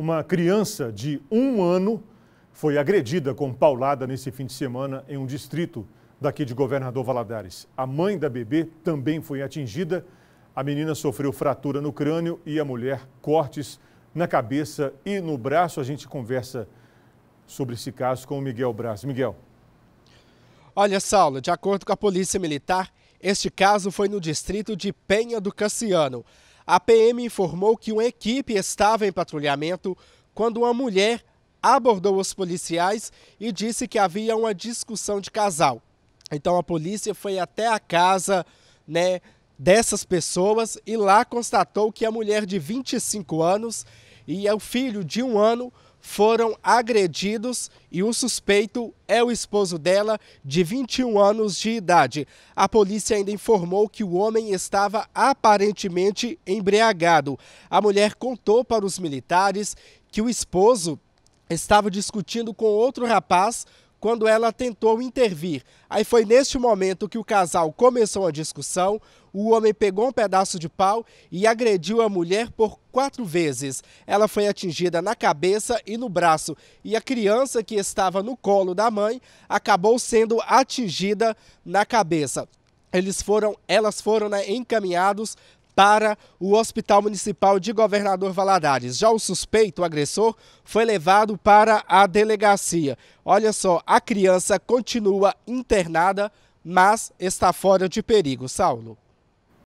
Uma criança de um ano foi agredida com paulada nesse fim de semana em um distrito daqui de Governador Valadares. A mãe da bebê também foi atingida. A menina sofreu fratura no crânio e a mulher cortes na cabeça e no braço. A gente conversa sobre esse caso com o Miguel Braz. Miguel. Olha, Saulo, de acordo com a Polícia Militar, este caso foi no distrito de Penha do Cassiano. A PM informou que uma equipe estava em patrulhamento quando uma mulher abordou os policiais e disse que havia uma discussão de casal. Então a polícia foi até a casa, né, dessas pessoas e lá constatou que a mulher de 25 anos e o filho de um ano foram agredidos e o suspeito é o esposo dela, de 21 anos de idade. A polícia ainda informou que o homem estava aparentemente embriagado. A mulher contou para os militares que o esposo estava discutindo com outro rapaz quando ela tentou intervir. Aí foi neste momento que o casal começou a discussão. O homem pegou um pedaço de pau e agrediu a mulher por quatro vezes. Ela foi atingida na cabeça e no braço, e a criança que estava no colo da mãe acabou sendo atingida na cabeça. Eles foram, elas foram né, encaminhados para o Hospital Municipal de Governador Valadares. Já o suspeito, o agressor, foi levado para a delegacia. Olha só, a criança continua internada, mas está fora de perigo. Saulo.